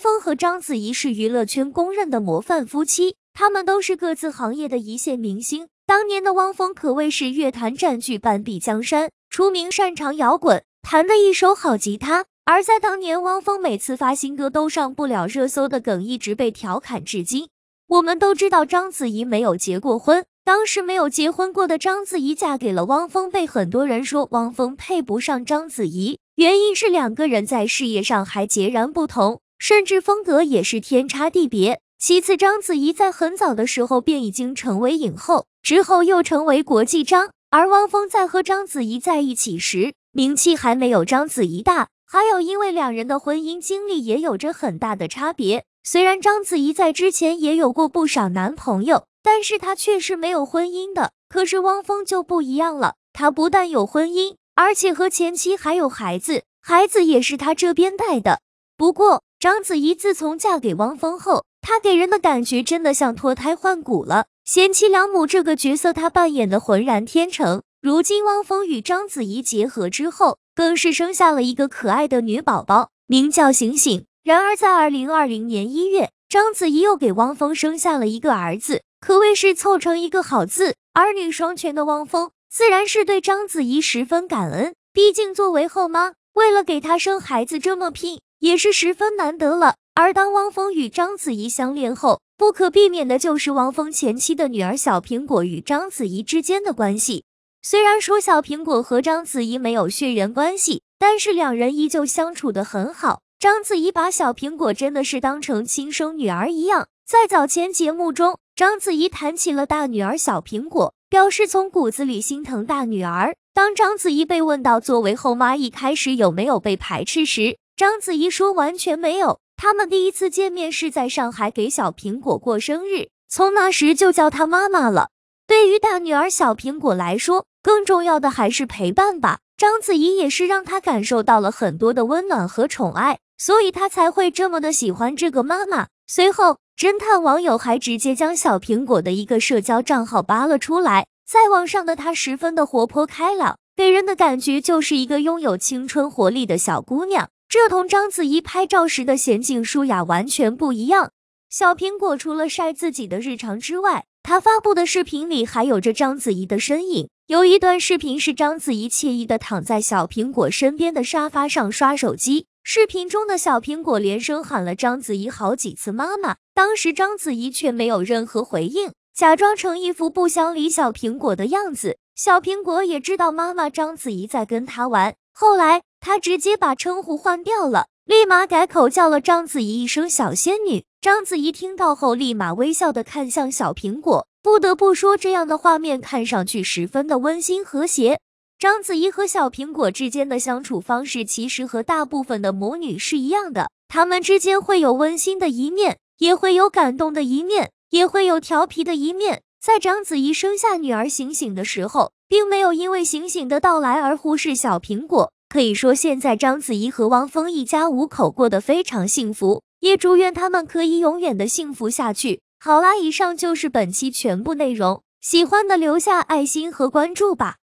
汪峰和章子怡是娱乐圈公认的模范夫妻，他们都是各自行业的一线明星。当年的汪峰可谓是乐坛占据半壁江山，出名擅长摇滚，弹得一手好吉他。而在当年，汪峰每次发新歌都上不了热搜的梗一直被调侃至今。我们都知道，章子怡没有结过婚，当时没有结婚过的章子怡嫁给了汪峰，被很多人说汪峰配不上章子怡，原因是两个人在事业上还截然不同。甚至风格也是天差地别。其次，章子怡在很早的时候便已经成为影后，之后又成为国际章。而汪峰在和章子怡在一起时，名气还没有章子怡大。还有，因为两人的婚姻经历也有着很大的差别。虽然章子怡在之前也有过不少男朋友，但是她却是没有婚姻的。可是汪峰就不一样了，他不但有婚姻，而且和前妻还有孩子，孩子也是他这边带的。不过。章子怡自从嫁给汪峰后，她给人的感觉真的像脱胎换骨了。贤妻良母这个角色，她扮演的浑然天成。如今汪峰与章子怡结合之后，更是生下了一个可爱的女宝宝，名叫醒醒。然而在二零二零年一月，章子怡又给汪峰生下了一个儿子，可谓是凑成一个好字，儿女双全的汪峰自然是对章子怡十分感恩。毕竟作为后妈，为了给他生孩子这么拼。也是十分难得了。而当汪峰与章子怡相恋后，不可避免的就是汪峰前妻的女儿小苹果与章子怡之间的关系。虽然说小苹果和章子怡没有血缘关系，但是两人依旧相处得很好。章子怡把小苹果真的是当成亲生女儿一样。在早前节目中，章子怡谈起了大女儿小苹果，表示从骨子里心疼大女儿。当章子怡被问到作为后妈一开始有没有被排斥时，章子怡说完全没有，他们第一次见面是在上海给小苹果过生日，从那时就叫她妈妈了。对于大女儿小苹果来说，更重要的还是陪伴吧。章子怡也是让她感受到了很多的温暖和宠爱，所以她才会这么的喜欢这个妈妈。随后，侦探网友还直接将小苹果的一个社交账号扒了出来，在网上的她十分的活泼开朗，给人的感觉就是一个拥有青春活力的小姑娘。这同章子怡拍照时的娴静舒雅完全不一样。小苹果除了晒自己的日常之外，她发布的视频里还有着章子怡的身影。有一段视频是章子怡惬意的躺在小苹果身边的沙发上刷手机，视频中的小苹果连声喊了章子怡好几次“妈妈”，当时章子怡却没有任何回应，假装成一副不想理小苹果的样子。小苹果也知道妈妈章子怡在跟他玩，后来。他直接把称呼换掉了，立马改口叫了章子怡一声小仙女。章子怡听到后，立马微笑的看向小苹果。不得不说，这样的画面看上去十分的温馨和谐。章子怡和小苹果之间的相处方式，其实和大部分的母女是一样的。他们之间会有温馨的一面，也会有感动的一面，也会有调皮的一面。在章子怡生下女儿醒醒的时候，并没有因为醒醒的到来而忽视小苹果。可以说，现在章子怡和汪峰一家五口过得非常幸福，也祝愿他们可以永远的幸福下去。好啦，以上就是本期全部内容，喜欢的留下爱心和关注吧。